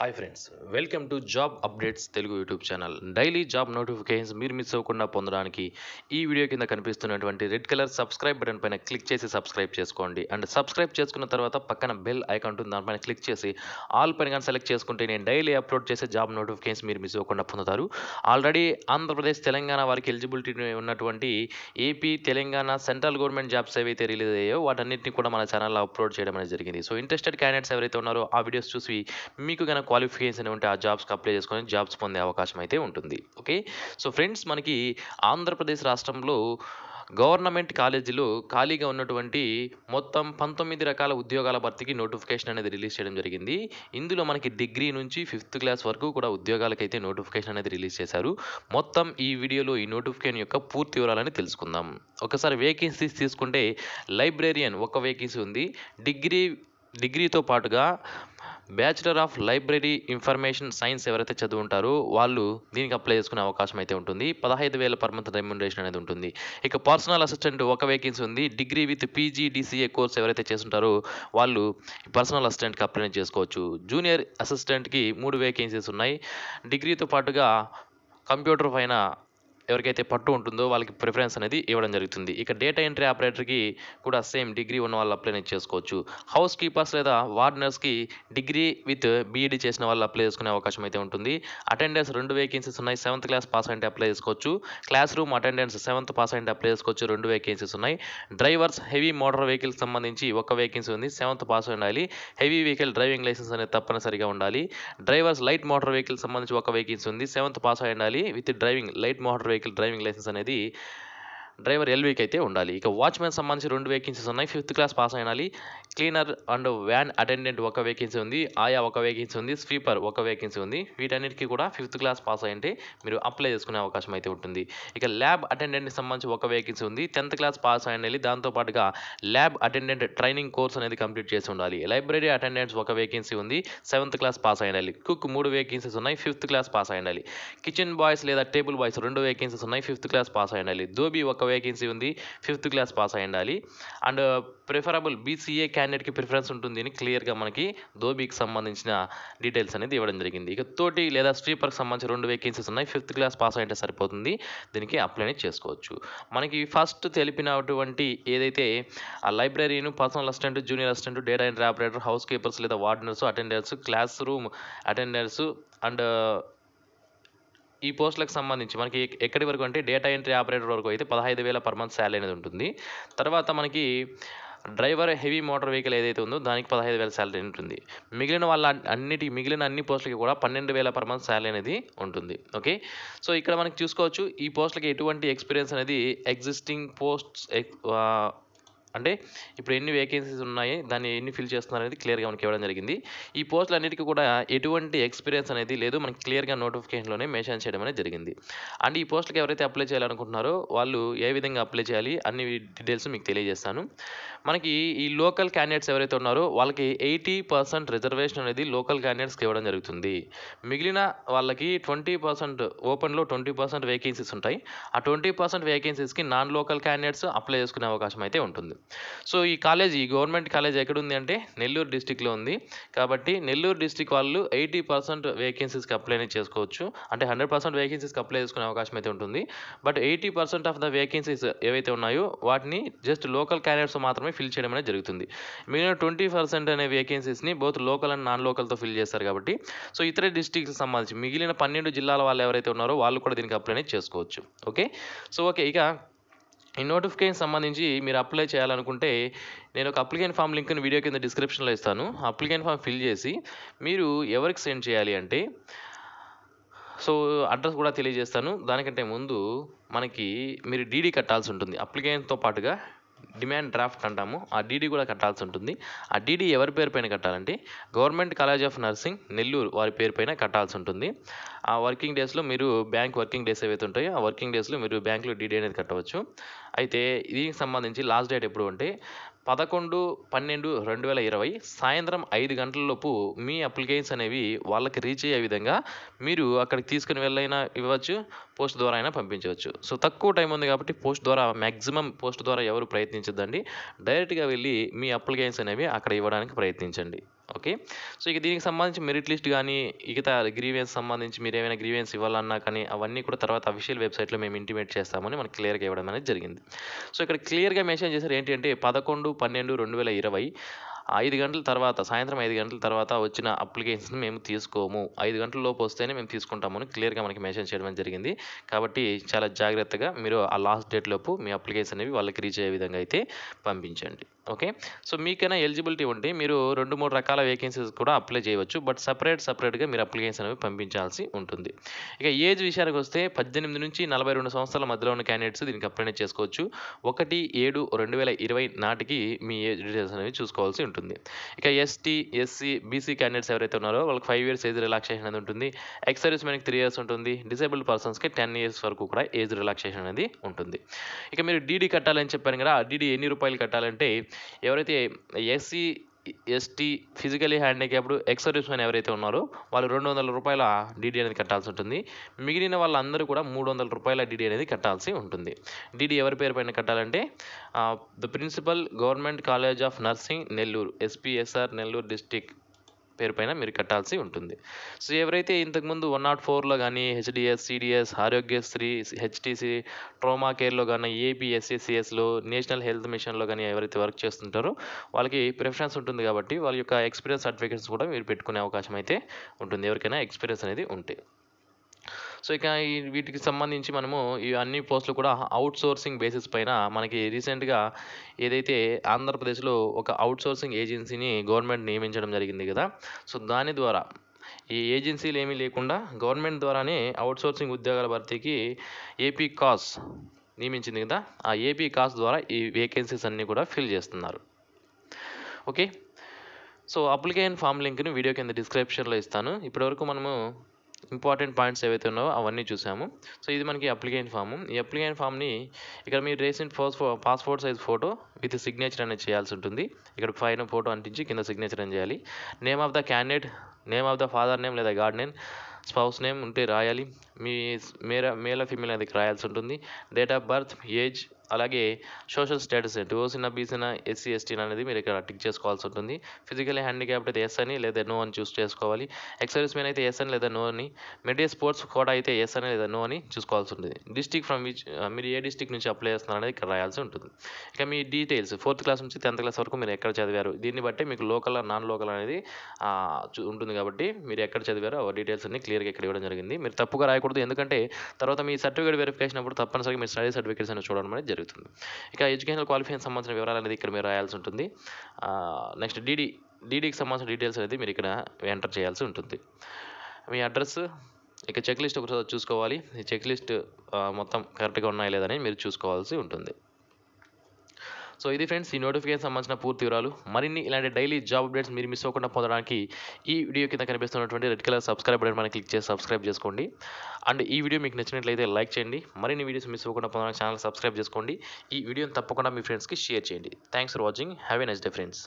hi friends welcome to job updates Telugu YouTube channel daily job notifications మీరు miss అవ్వకుండా పొందడానికి ఈ వీడియో కింద కనిపిస్తున్నటువంటి రెడ్ కలర్ సబ్స్క్రైబ్ బటన్ పైన క్లిక్ చేసి సబ్స్క్రైబ్ చేసుకోండి అండ్ సబ్స్క్రైబ్ చేసుకున్న తర్వాత పక్కన బెల్ ఐకాన్ ఉంటుంది దానిపైన క్లిక్ చేసి ఆల్ పైన కానీ సెలెక్ట్ చేసుకుంటే నేను డైలీ అప్లోడ్ చేసే జాబ్ నోటిఫికేషన్స్ మీరు మిస్ అవ్వకుండా పొందుతారు ఆల్రెడీ ఆంధ్రప్రదేశ్ తెలంగాణ వారికి ఎలిజిబిలిటీ ఉన్నటువంటి AP Telangana central government jobs ఏవైతే రిలీజ్ అయ్యాయో వాటన్నిటిని కూడా మన ఛానల్లో అప్లోడ్ చేయడం అనేది జరిగింది సో ఇంట్రెస్టెడ్ క్యాండిడేట్స్ ఎవరైతే ఉన్నారో ఆ వీడియోస్ చూసి మీకు కనుక క్వాలిఫికేషన్ ఉంటే ఆ జాబ్స్కి అప్లై చేసుకొని జాబ్స్ పొందే అవకాశం అయితే ఉంటుంది ఓకే సో ఫ్రెండ్స్ మనకి ఆంధ్రప్రదేశ్ రాష్ట్రంలో గవర్నమెంట్ కాలేజీలో ఖాళీగా ఉన్నటువంటి మొత్తం పంతొమ్మిది రకాల ఉద్యోగాల భర్తీకి నోటిఫికేషన్ అనేది రిలీజ్ చేయడం జరిగింది ఇందులో మనకి డిగ్రీ నుంచి ఫిఫ్త్ క్లాస్ వరకు కూడా ఉద్యోగాలకైతే నోటిఫికేషన్ అనేది రిలీజ్ చేశారు మొత్తం ఈ వీడియోలో ఈ నోటిఫికేషన్ యొక్క పూర్తి వివరాలని తెలుసుకుందాం ఒకసారి వేకెన్సీస్ తీసుకుంటే లైబ్రేరియన్ ఒక వేకెన్సీ ఉంది డిగ్రీ డిగ్రీతో పాటుగా bachelor of library information science ఎవరైతే చదువుంటారో వాళ్ళు దీనికి అప్లై చేసుకునే అవకాశం అయితే ఉంటుంది పదహైదు వేల పర్మంత్ రెమ్యుండేషన్ రెమ్యునరేషన్ అనేది ఉంటుంది ఇక పర్సనల్ అసిస్టెంట్ ఒక వేకెన్సీ ఉంది degree with PG DCA course ఎవరైతే చేస్తుంటారో వాళ్ళు పర్సనల్ అసిస్టెంట్కి అప్లై చేసుకోవచ్చు జూనియర్ అసిస్టెంట్కి మూడు వేకెన్సీస్ ఉన్నాయి డిగ్రీతో పాటుగా కంప్యూటర్ పైన ఎవరికైతే పట్టు ఉంటుందో వాళ్ళకి ప్రిఫరెన్స్ అనేది ఇవ్వడం జరుగుతుంది ఇక డేటా ఎంట్రీ ఆపరేటర్కి కూడా సేమ్ డిగ్రీ ఉన్న వాళ్ళు అప్లై చేసుకోవచ్చు హౌస్ కీపర్స్ లేదా వార్డనర్స్కి డిగ్రీ విత్ బీఈడీ చేసిన వాళ్ళు అప్లై చేసుకునే అవకాశం అయితే ఉంటుంది అటెండెన్స్ రెండు వేకెన్సీస్ ఉన్నాయి సెవెంత్ క్లాస్ పాస్ అయితే అప్లై చేసుకోవచ్చు class room attendance seventh pass అయితే అప్లై చేసుకోవచ్చు రెండు వేకెన్సీస్ ఉన్నాయి డ్రైవర్స్ హెవీ మోటార్ వెహికల్స్ సంబంధించి ఒక వేకెన్సీ ఉంది సెవెంత్ పాస్ ఉండాలి హెవీ వెహికల్ డ్రైవింగ్ లైసెన్స్ అనేది తప్పనిసరిగా ఉండాలి డ్రైవర్స్ లైట్ మోటార్ వెహికల్ సంబంధించి ఒక వేకెన్సీ ఉంది సెవెంత్ పాస్ అయ్యి ఉండాలి with driving light motor vehicle driving license అనేది డ్రైవర్ ఎల్వీకి అయితే ఉండాలి ఇక వాచ్మెన్ సంబంధించి రెండు వేకెన్సీస్ ఉన్నాయి ఫిఫ్త్ క్లాస్ పాస్ అయినాలి క్లీనర్ అండ్ వ్యాన్ అటెండెంట్ ఒక వేకెన్సీ ఉంది ఆయా ఒక వేకెన్సీ ఉంది స్వీపర్ ఒక వేకెన్సీ ఉంది వీటన్నిటికీ కూడా ఫిఫ్త్ క్లాస్ పాస్ అయ్యంటే మీరు అప్లై చేసుకునే అవకాశం అయితే ఉంటుంది ఇక ల్యాబ్ అటెండెంట్కి సంబంధించి ఒక వేకెన్సీ ఉంది టెన్త్ క్లాస్ పాస్ అయిన వెళ్ళి దాంతోపాటుగా ల్యాబ్ అటెండెంట్ ట్రైనింగ్ కోర్స్ అనేది కంప్లీట్ చేసి ఉండాలి లైబ్రరీ అటెండెంట్స్ ఒక వేకెన్సీ ఉంది సెవెంత్ క్లాస్ పాస్ అయినాలి కుక్ మూడు వేకెన్సీస్ ఉన్నాయి ఫిఫ్త్ క్లాస్ పాస్ అయినాలి కిచెన్ బాయ్స్ లేదా టేబుల్ బాయ్స్ రెండు వేకెన్సీస్ ఉన్నాయి ఫిఫ్త్ క్లాస్ పాస్ అయినాలి దోబీ ఒక వేకెన్సీ ఉంది ఫిఫ్త్ క్లాస్ పాస్ అయ్యి ఉండాలి అండ్ ప్రిఫరబుల్ బీసీఏ క్యాండిడేట్కి ప్రిఫరెన్స్ ఉంటుంది అని క్లియర్గా మనకి దోబీకి సంబంధించిన డీటెయిల్స్ అనేది ఇవ్వడం జరిగింది ఇక తోటి లేదా స్వీపర్కి సంబంధించిన రెండు వేకెన్సీస్ ఉన్నాయి ఫిఫ్త్ క్లాస్ పాస్ అయితే సరిపోతుంది దీనికి అప్లై చేసుకోవచ్చు మనకి ఫస్ట్ తెలిపినటువంటి ఏదైతే ఆ లైబ్రరీను personal assistant junior assistant data entry operator house keepers లేదా వార్డనర్స్ attenders class room attenders and ఈ పోస్టులకు సంబంధించి మనకి ఎక్కడి వరకు అంటే డేటా ఎంట్రీ ఆపరేటర్ వరకు అయితే పదహైదు వేల పర్ మంత్ శాలరీ అనేది ఉంటుంది తర్వాత మనకి డ్రైవర్ హెవీ మోటార్ వెహికల్ ఏదైతే ఉందో దానికి పదహైదు వేల శాలరీ ఉంటుంది మిగిలిన వాళ్ళ అన్నిటి మిగిలిన అన్ని పోస్టులకి కూడా పన్నెండు వేల పర్ మంత్ శాలరీ అనేది ఉంటుంది ఓకే సో ఇక్కడ మనకి చూసుకోవచ్చు ఈ పోస్టులకి ఎటువంటి ఎక్స్పీరియన్స్ అనేది ఎగ్జిస్టింగ్ పోస్ట్స్ అంటే ఇప్పుడు ఎన్ని వేకెన్సీస్ ఉన్నాయి దాన్ని ఎన్ని ఫిల్ చేస్తున్నారు అనేది క్లియర్గా మనకి ఇవ్వడం జరిగింది ఈ పోస్టులు అన్నిటికీ కూడా ఎటువంటి ఎక్స్పీరియన్స్ అనేది లేదు మనకి క్లియర్గా నోటిఫికేషన్లోనే మెన్షన్ చేయడం అనేది జరిగింది అండ్ ఈ పోస్టులకు ఎవరైతే అప్లై చేయాలనుకుంటున్నారో వాళ్ళు ఏ విధంగా అప్లై చేయాలి అన్ని డీటెయిల్స్ మీకు తెలియజేస్తాను మనకి ఈ లోకల్ క్యాండిడేట్స్ ఎవరైతే ఉన్నారో వాళ్ళకి ఎయిటీ పర్సెంట్ రిజర్వేషన్ అనేది లోకల్ క్యాండిడేట్స్కి ఇవ్వడం జరుగుతుంది మిగిలిన వాళ్ళకి ట్వంటీ పర్సెంట్ ఓపెన్లో ట్వంటీ పర్సెంట్ వేకెన్సీస్ ఉంటాయి ఆ ట్వంటీ పర్సెంట్ వేకెన్సీస్కి నాన్ లోకల్ క్యాండిడేట్స్ అప్లై చేసుకునే అవకాశం అయితే ఉంటుంది సో ఈ కాలేజ్ ఈ గవర్నమెంట్ కాలేజ్ ఎక్కడుంది అంటే నెల్లూరు డిస్టిక్లో ఉంది కాబట్టి నెల్లూరు డిస్టిక్ వాళ్ళు ఎయిటీ పర్సెంట్ వేకెన్సీస్కి అప్లై చేసుకోవచ్చు అంటే హండ్రెడ్ పర్సెంట్ వేకెన్సీస్కి అప్లై చేసుకునే అవకాశం అయితే ఉంటుంది but eighty percent of the vacancies ఏవైతే ఉన్నాయో వాటిని జస్ట్ లోకల్ క్యాండిడేట్స్ మాత్రమే ఫిల్ చేయడం అనేది జరుగుతుంది మిగిలిన ట్వంటీ పర్సెంట్ అనే వేకెన్సీస్ని బోత్ లోకల్ అండ్ నాన్ లోకల్తో ఫిల్ చేస్తారు కాబట్టి సో ఇతర డిస్టిక్కి సంబంధించి మిగిలిన పన్నెండు జిల్లాల వాళ్ళు ఎవరైతే ఉన్నారో వాళ్ళు కూడా దీనికి అప్లై చేసుకోవచ్చు ఓకే సో ఓకే ఇక ఈ నోటిఫికేషన్ సంబంధించి మీరు అప్లై చేయాలనుకుంటే నేను ఒక అప్లికేషన్ ఫామ్ లింక్ని వీడియో కింద డిస్క్రిప్షన్లో ఇస్తాను అప్లికేషన్ ఫామ్ ఫిల్ చేసి మీరు ఎవరికి సెండ్ చేయాలి అంటే సో అడ్రస్ కూడా తెలియజేస్తాను దానికంటే ముందు మనకి మీరు డీడీ కట్టాల్సి ఉంటుంది అప్లికేషన్తో పాటుగా డిమాండ్ డ్రాఫ్ట్ అంటాము ఆ డీడీ కూడా కట్టాల్సి ఉంటుంది ఆ డీడీ ఎవరి పేరు పైన కట్టాలంటే government college of nursing Nellore వారి పేరు పైన కట్టాల్సి ఉంటుంది ఆ వర్కింగ్ డేస్లో మీరు బ్యాంక్ వర్కింగ్ డేస్ ఏవైతే ఉంటాయో ఆ వర్కింగ్ డేస్లో మీరు బ్యాంకులో డీడీ అనేది కట్టవచ్చు అయితే దీనికి సంబంధించి లాస్ట్ డేట్ ఎప్పుడు అంటే పదకొండు పన్నెండు రెండు వేల ఇరవై సాయంత్రం ఐదు గంటలలోపు మీ అప్లికేషన్స్ అనేవి వాళ్ళకి రీచ్ అయ్యే విధంగా మీరు అక్కడికి తీసుకుని వెళ్ళైనా ఇవ్వచ్చు పోస్ట్ ద్వారా అయినా పంపించవచ్చు సో తక్కువ టైం ఉంది కాబట్టి పోస్ట్ ద్వారా మ్యాక్సిమం పోస్ట్ ద్వారా ఎవరు ప్రయత్నించద్దండి డైరెక్ట్గా వెళ్ళి మీ అప్లికేషన్స్ అనేవి అక్కడ ఇవ్వడానికి ప్రయత్నించండి ఓకే సో ఇక దీనికి సంబంధించి మెరిట్ లిస్ట్ కానీ ఇక గ్రీవెన్స్ సంబంధించి మీరు ఏమైనా గ్రీవెన్స్ ఇవ్వాలన్నా కానీ అవన్నీ కూడా తర్వాత అఫీషియల్ వెబ్సైట్లో మేము ఇంటిమేట్ చేస్తామని మనకి క్లియర్గా ఇవ్వడం అనేది జరిగింది సో ఇక్కడ క్లియర్గా మెన్షన్ చేశారు ఏంటంటే పదకొండు పన్నెండు రెండు వేల ఇరవై ఐదు గంటల తర్వాత సాయంత్రం ఐదు గంటల తర్వాత వచ్చిన అప్లికేషన్స్ మేము తీసుకోము ఐదు గంటల లోపు వస్తేనే మేము తీసుకుంటామని క్లియర్గా మనకి మెన్షన్ చేయడం జరిగింది కాబట్టి చాలా జాగ్రత్తగా మీరు ఆ లాస్ట్ డేట్ లోపు మీ అప్లికేషన్ అనేవి వాళ్ళకి రీచ్ అయ్యే విధంగా అయితే పంపించండి ఓకే సో మీకైనా ఎలిజిబిలిటీ ఉంటే మీరు రెండు మూడు రకాల వేకెన్సీస్ కూడా అప్లై చేయవచ్చు బట్ సపరేట్ సపరేట్గా మీరు అప్లికేషన్ అవి పంపించాల్సి ఉంటుంది ఇక ఏజ్ విషయానికి వస్తే పద్దెనిమిది నుంచి నలభై రెండు సంవత్సరాల మధ్యలో ఉన్న క్యాండిడేట్స్ దీనికి అప్లై చేసుకోవచ్చు ఒకటి ఏడు రెండు వేల ఇరవై నాటికి మీ ఏజ్ డీటెయిల్స్ అనేవి చూసుకోవాల్సి ఉంటుంది ఇక ఎస్టీ ఎస్సీ బీసీ క్యాండిడేట్స్ ఎవరైతే ఉన్నారో వాళ్ళకి ఫైవ్ ఇయర్స్ ఏజ్ రిలాక్సేషన్ అనేది ఉంటుంది ఎక్స్ సర్వీస్ మెన్కి త్రీ ఇయర్స్ ఉంటుంది డిసేబుల్డ్ పర్సన్స్కి టెన్ ఇయర్స్ వరకు కూడా ఏజ్ రిలాక్సేషన్ అనేది ఉంటుంది ఇక మీరు డీడీ కట్టాలని చెప్పాను కదా ఆ డీడీ ఎన్ని రూపాయలు కట్టాలంటే ఎవరైతే SC ST physically handicapped ex service ఎవరైతే ఉన్నారో వాళ్ళు రెండు వందల రూపాయల డీడీ అనేది కట్టాల్సి ఉంటుంది మిగిలిన వాళ్ళందరూ కూడా మూడు వందల రూపాయల డీడీ అనేది కట్టాల్సి ఉంటుంది డీడీ ఎవరి పేరు పైన కట్టాలంటే the principal government college of nursing Nellore SPSR Nellore district పేరుపైన మీరు కట్టాల్సి ఉంటుంది సో ఎవరైతే ఇంతకుముందు వన్ నాట్ ఫోర్లో కానీ HDS CDS Aarogyasri HTC trauma కేర్లో కానీ ఏపీఎస్ఏసిఎస్లో నేషనల్ హెల్త్ మిషన్లో కానీ ఎవరైతే వర్క్ చేస్తుంటారో వాళ్ళకి ప్రిఫరెన్స్ ఉంటుంది కాబట్టి వాళ్ళ యొక్క ఎక్స్పీరియన్స్ సర్టిఫికేట్స్ కూడా మీరు పెట్టుకునే అవకాశం అయితే ఉంటుంది ఎవరికైనా ఎక్స్పీరియన్స్ అనేది ఉంటే సో ఇక ఈ వీటికి సంబంధించి మనము ఈ అన్ని పోస్టులు కూడా అవుట్ సోర్సింగ్ బేసిస్ పైన మనకి రీసెంట్గా ఏదైతే ఆంధ్రప్రదేశ్లో ఒక అవుట్ సోర్సింగ్ ఏజెన్సీని గవర్నమెంట్ నియమించడం జరిగింది కదా సో దాని ద్వారా ఈ ఏజెన్సీలు ఏమీ లేకుండా గవర్నమెంట్ ద్వారానే అవుట్ సోర్సింగ్ ఉద్యోగాల భర్తీకి ఏపీ కాస్ నియమించింది కదా ఆ ఏపీ కాస్ ద్వారా ఈ వేకెన్సీస్ అన్నీ కూడా ఫిల్ చేస్తున్నారు ఓకే సో అప్లికేషన్ ఫామ్ లింక్ను వీడియో కింద డిస్క్రిప్షన్లో ఇస్తాను ఇప్పటివరకు మనము ఇంపార్టెంట్ పాయింట్స్ ఏవైతే ఉన్నాయో అవన్నీ చూసాము సో ఇది మనకి అప్లికేషన్ ఫామ్ ఈ అప్లికేషన్ ఫామ్ని ఇక్కడ మీరు recent passport size photo with signature అనేది చేయాల్సి ఉంటుంది ఇక్కడ ఫైన్ ఫోటో అంటించి కింద సిగ్నేచర్ అని చేయాలి name of the candidate name of the father name లేదా గార్డ్ నేమ్ స్పౌస్ నేమ్ ఉంటే రాయాలి మీ మేర మేల ఫీమేల్ అనేది రాయాల్సి ఉంటుంది డేట్ ఆఫ్ బర్త్ ఏజ్ అలాగే సోషల్ స్టేటస్ ఏంటి ఓసీనా బీసీనా ఎస్సీ ఎస్టీ అనేది మీరు ఇక్కడ టిక్ చేసుకోవాల్సి ఉంటుంది ఫిజికల్ హ్యాండిక్యాప్ట్ అయితే ఎస్ అని లేదా నో అని చూస్ చేసుకోవాలి ఎక్సర్వీస్ మెన్ అయితే ఎస్ అని లేదా నో అని మెడియల్ స్పోర్ట్స్ కూడా అయితే ఎస్ అని లేదా నో అని చూసుకోవాల్సి ఉంటుంది డిస్టిక్ ఫ్రమ్ విచ్ మీరు ఏ డిస్టిక్ నుంచి అప్లై చేస్తున్నారు అనేది ఇక్కడ రాయాల్సి ఉంటుంది ఇక మీ డీటెయిల్స్ ఫోర్త్ క్లాస్ నుంచి టెన్త్ క్లాస్ వరకు మీరు ఎక్కడ చదివారు దీన్ని బట్టి మీకు లోకల్ నాన్ లోకల్ అనేది ఉంటుంది కాబట్టి మీరు ఎక్కడ చదివారో ఆ డీటెయిల్స్ అన్ని క్లియర్గా ఇక్కడ ఇవ్వడం జరిగింది మీరు తప్పుగా రాయకూడదు ఎందుకంటే తర్వాత మీ సర్టిఫికేట్ వెరిఫికేషన్ అప్పుడు తప్పనిసరిగా మీ స్టడీ సర్టిఫికేట్స్ అని చూడడం అనేది జరుగుతుంది ఇక ఎడ్యుకేషనల్ క్వాలిఫికేషన్ సంబంధించిన వివరాలు అనేది ఇక్కడ మీరు రాయాల్సి ఉంటుంది నెక్స్ట్ డీడీ డీడీకి సంబంధించిన డీటెయిల్స్ అనేది మీరు ఇక్కడ ఎంటర్ చేయాల్సి ఉంటుంది మీ అడ్రస్ ఇక చెక్ లిస్ట్ ఒకసారి చూసుకోవాలి ఈ చెక్ లిస్ట్ మొత్తం కరెక్ట్గా ఉన్నాయా లేదని మీరు చూసుకోవాల్సి ఉంటుంది సో ఇది ఫ్రెండ్స్ ఈ నోటిఫికేషన్ సంబంధించిన పూర్తి వివరాలు మరిన్ని ఇలాంటి డైలీ జాబ్ అప్డేట్స్ మీరు మిస్ అవ్వకుండా పొందడానికి ఈ వీడియో కింద కనిపిస్తున్నటువంటి రెడ్ కలర్ సబ్స్క్రైబ్ బటన్ మనం క్లిక్ చేసి సబ్స్క్రైబ్ చేసుకోండి అండ్ ఈ వీడియో మీకు నచ్చినట్లయితే లైక్ చేయండి మరిన్ని వీడియోస్ మిస్ అవ్వకుండా పొందడానికి ఛానల్ సబ్స్క్రైబ్ చేసుకోండి ఈ వీడియోని తప్పకుండా మీ ఫ్రెండ్స్కి షేర్ చేయండి thanks for watching have a next day friends